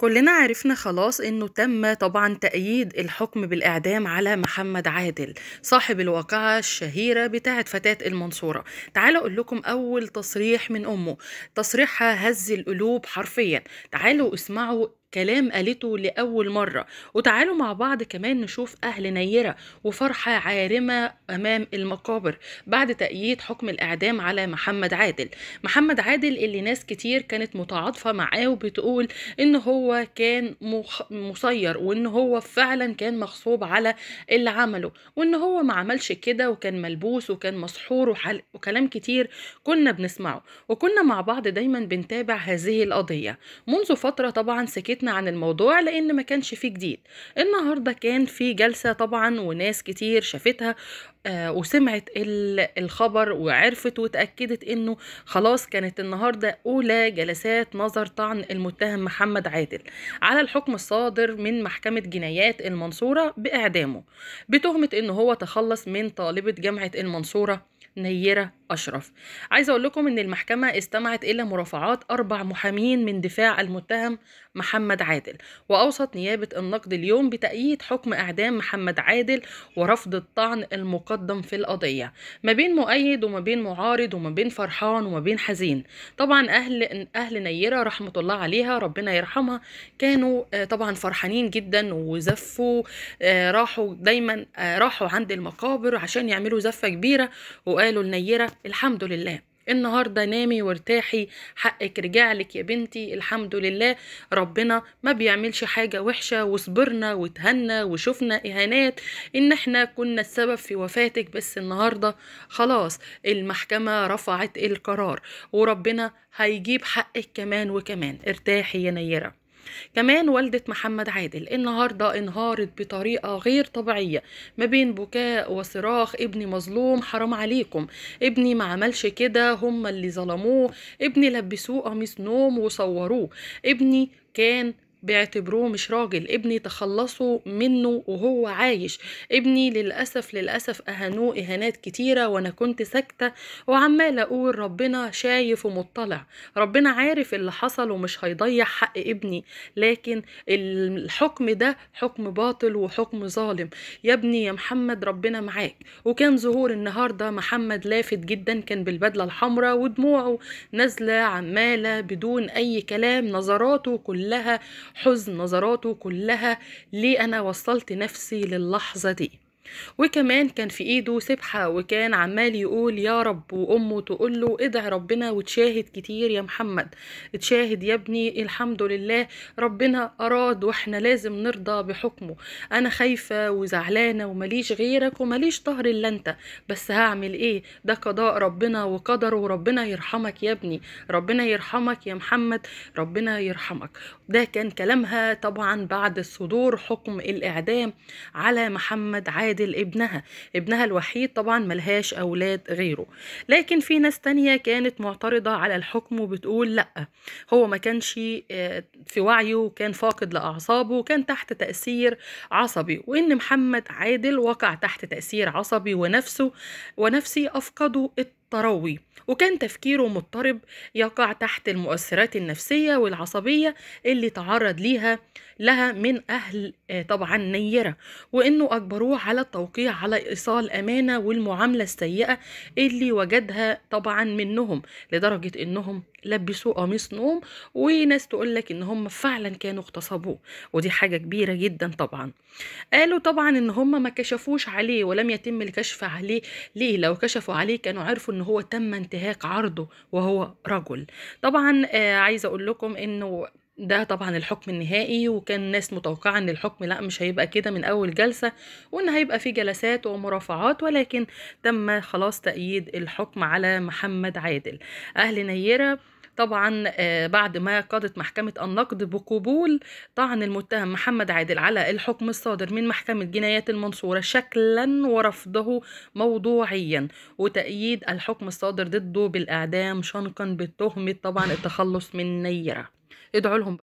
كلنا عرفنا خلاص انه تم طبعا تأييد الحكم بالإعدام على محمد عادل صاحب الواقعة الشهيرة بتاعة فتاة المنصورة تعالوا أقول لكم أول تصريح من أمه تصريحها هز القلوب حرفيا تعالوا اسمعوا كلام قالته لأول مرة وتعالوا مع بعض كمان نشوف أهل نيرة وفرحة عارمة أمام المقابر بعد تأييد حكم الإعدام على محمد عادل محمد عادل اللي ناس كتير كانت متعاطفة معاه وبتقول إن هو كان مخ... مسير وإن هو فعلا كان مغصوب على اللي عمله وإن هو ما عملش كده وكان ملبوس وكان مسحور وحل... وكلام كتير كنا بنسمعه وكنا مع بعض دايما بنتابع هذه القضية منذ فترة طبعا سكت حكايتنا عن الموضوع لان ما كانش فيه جديد النهارده كان في جلسه طبعا وناس كتير شافتها آه، وسمعت الخبر وعرفت وتاكدت انه خلاص كانت النهارده اولى جلسات نظر طعن المتهم محمد عادل على الحكم الصادر من محكمه جنايات المنصوره باعدامه بتهمه انه هو تخلص من طالبه جامعه المنصوره نيرة أشرف عايزة أقول لكم أن المحكمة استمعت إلى مرافعات أربع محامين من دفاع المتهم محمد عادل وأوصت نيابة النقد اليوم بتأييد حكم إعدام محمد عادل ورفض الطعن المقدم في القضية ما بين مؤيد وما بين معارض وما بين فرحان وما بين حزين طبعا أهل, أهل نيرة رحمة الله عليها ربنا يرحمها كانوا آه، طبعا فرحانين جدا وزفوا آه، راحوا دايما آه، راحوا عند المقابر عشان يعملوا زفة كبيرة وقال أفعاله النيرة الحمد لله النهارده نامي وارتاحي حقك رجعلك يا بنتي الحمد لله ربنا ما بيعملش حاجه وحشه وصبرنا وتهنا وشفنا اهانات ان احنا كنا السبب في وفاتك بس النهارده خلاص المحكمه رفعت القرار وربنا هيجيب حقك كمان وكمان ارتاحي يا نيره كمان والدة محمد عادل النهاردة انهارت بطريقة غير طبيعية ما بين بكاء وصراخ ابني مظلوم حرام عليكم ابني ما عملش كده هم اللي ظلموه ابني لبسوه قميص نوم وصوروه ابني كان بيعتبروه مش راجل ابني تخلصوا منه وهو عايش ابني للأسف للأسف أهانوه إهانات كتيرة وأنا كنت ساكتة وعمالة أقول ربنا شايف ومطلع ربنا عارف اللي حصل ومش هيضيع حق ابني لكن الحكم ده حكم باطل وحكم ظالم يا ابني يا محمد ربنا معاك وكان ظهور النهاردة محمد لافت جدا كان بالبدلة الحمراء ودموعه نازلة عمالة بدون أي كلام نظراته كلها حزن نظراته كلها ليه انا وصلت نفسي للحظه دي وكمان كان في ايده سبحة وكان عمال يقول يا رب وامه تقول له ادعي ربنا وتشاهد كتير يا محمد تشاهد يا ابني الحمد لله ربنا اراد واحنا لازم نرضى بحكمه انا خايفة وزعلانة ومليش غيرك ومليش طهر الا انت بس هعمل ايه ده قضاء ربنا وقدره وربنا يرحمك يا ابني ربنا يرحمك يا محمد ربنا يرحمك ده كان كلامها طبعا بعد صدور حكم الاعدام على محمد عادل تجادل ابنها ابنها الوحيد طبعا ملهاش أولاد غيره لكن في ناس تانية كانت معترضة على الحكم وبتقول لأ هو ما كانش آه، في وعيه وكان فاقد لأعصابه وكان تحت تأثير عصبي وإن محمد عادل وقع تحت تأثير عصبي ونفسه ونفسي أفقدوا التروي وكان تفكيره مضطرب يقع تحت المؤثرات النفسية والعصبية اللي تعرض ليها لها من أهل آه، طبعا نيرة وإنه أجبروه على التوقيع على إيصال أمانة والمعاملة السيئة اللي وجدها طبعا منهم لدرجة إنهم لبسوه قميص نوم وناس تقول لك إن هم فعلا كانوا اغتصبوه ودي حاجة كبيرة جدا طبعا قالوا طبعا إن هم ما كشفوش عليه ولم يتم الكشف عليه ليه لو كشفوا عليه كانوا عرفوا إن هو تم انتهاك عرضه وهو رجل طبعا آه، عايزه اقول لكم انه ده طبعا الحكم النهائي وكان الناس متوقعة ان الحكم لا مش هيبقى كده من اول جلسة وان هيبقى في جلسات ومرافعات ولكن تم خلاص تأييد الحكم على محمد عادل اهل نيرة طبعا آه، بعد ما قضت محكمة النقد بقبول طعن المتهم محمد عادل على الحكم الصادر من محكمة جنايات المنصورة شكلا ورفضه موضوعيا وتأييد الحكم الصادر ضده بالإعدام شنقا بتهمة طبعا التخلص من نيرة ادعوا لهم